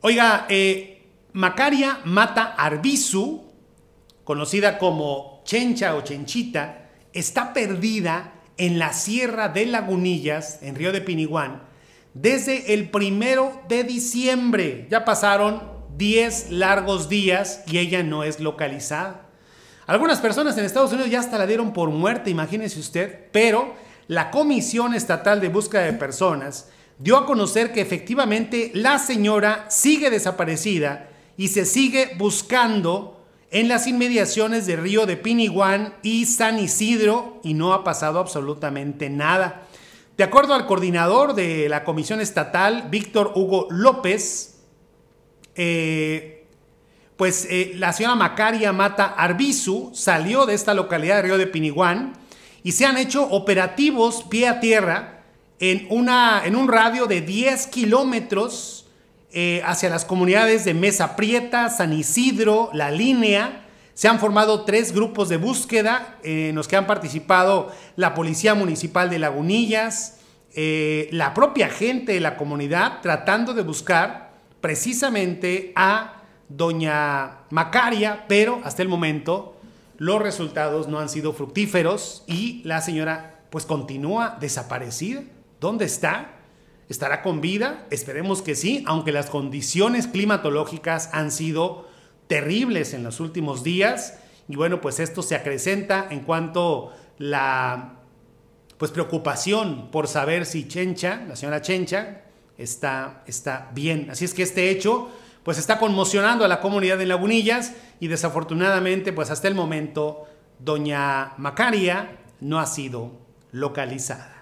Oiga, eh, Macaria Mata Arbizu, conocida como Chencha o Chenchita, está perdida en la Sierra de Lagunillas, en Río de Piniguán, desde el primero de diciembre. Ya pasaron 10 largos días y ella no es localizada. Algunas personas en Estados Unidos ya hasta la dieron por muerte, imagínese usted, pero la Comisión Estatal de Búsqueda de Personas dio a conocer que efectivamente la señora sigue desaparecida y se sigue buscando en las inmediaciones de Río de Piniguán y San Isidro y no ha pasado absolutamente nada. De acuerdo al coordinador de la Comisión Estatal, Víctor Hugo López, eh, pues eh, la señora Macaria Mata Arbizu salió de esta localidad de Río de Piniguán y se han hecho operativos pie a tierra en, una, en un radio de 10 kilómetros eh, hacia las comunidades de Mesa Prieta, San Isidro, La Línea. Se han formado tres grupos de búsqueda eh, en los que han participado la Policía Municipal de Lagunillas, eh, la propia gente de la comunidad, tratando de buscar precisamente a doña Macaria, pero hasta el momento los resultados no han sido fructíferos y la señora pues continúa desaparecida. ¿Dónde está? ¿Estará con vida? Esperemos que sí, aunque las condiciones climatológicas han sido terribles en los últimos días. Y bueno, pues esto se acrecenta en cuanto la pues preocupación por saber si Chencha, la señora Chencha, está, está bien. Así es que este hecho pues está conmocionando a la comunidad de Lagunillas y desafortunadamente pues hasta el momento doña Macaria no ha sido localizada.